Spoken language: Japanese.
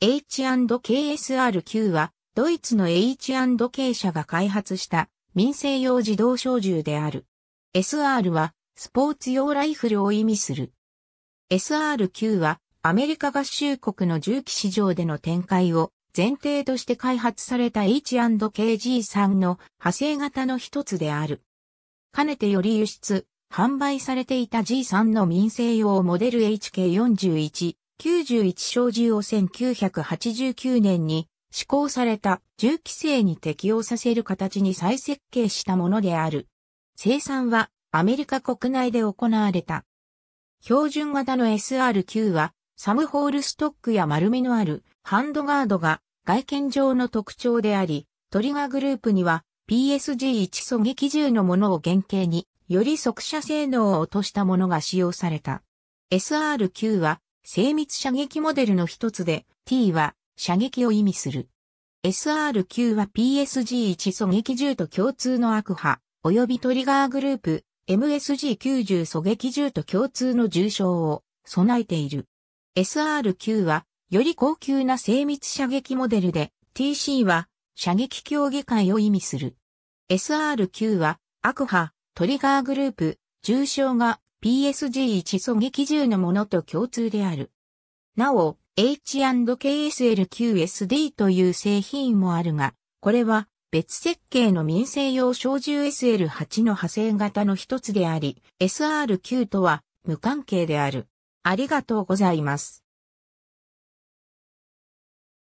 H&KSR9 は、ドイツの H&K 社が開発した民生用自動小銃である。SR は、スポーツ用ライフルを意味する。SR9 は、アメリカ合衆国の銃器市場での展開を前提として開発された H&KG3 の派生型の一つである。かねてより輸出、販売されていた G3 の民生用モデル HK41 91小銃を1989年に施行された銃規制に適用させる形に再設計したものである。生産はアメリカ国内で行われた。標準型の SR9 はサムホールストックや丸みのあるハンドガードが外見上の特徴であり、トリガーグループには PSG1 狙撃銃のものを原型により速射性能を落としたものが使用された。SR9 は精密射撃モデルの一つで、T は射撃を意味する。SR9 は PSG1 狙撃銃と共通の悪波、及びトリガーグループ、MSG90 狙撃銃と共通の重傷を備えている。SR9 は、より高級な精密射撃モデルで、TC は、射撃競技会を意味する。SR9 は、悪波、トリガーグループ、重傷が PSG1 狙撃銃のものと共通である。なお、H&KSLQSD という製品もあるが、これは別設計の民生用小銃 SL8 の派生型の一つであり、SR9 とは無関係である。ありがとうございます。